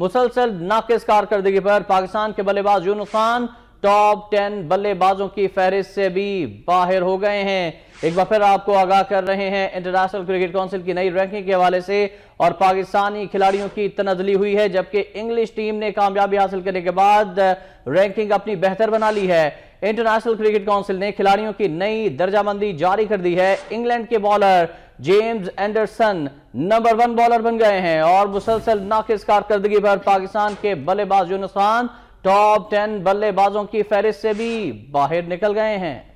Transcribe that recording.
मुसलसल नाकिस कारकर्दगी पर पाकिस्तान के बल्लेबाज यूनुस खान टॉप टेन बल्लेबाजों की फहरिस्त से भी बाहर हो गए हैं एक बार फिर आपको आगाह कर रहे हैं इंटरनेशनल क्रिकेट काउंसिल की नई रैंकिंग के हवाले से और पाकिस्तानी खिलाड़ियों की तनदली हुई है जबकि इंग्लिश टीम ने कामयाबी हासिल करने के बाद रैंकिंग अपनी बेहतर बना ली है इंटरनेशनल क्रिकेट काउंसिल ने खिलाड़ियों की नई दर्जाबंदी जारी कर दी है इंग्लैंड के bowler James Anderson number one bowler बन गए हैं और मुसलसल नाकिस कारकर्दगी पर पाकिस्तान के बल्लेबाज यूनुस टॉप टेन बल्लेबाजों की फहरिस्त से भी बाहर निकल गए हैं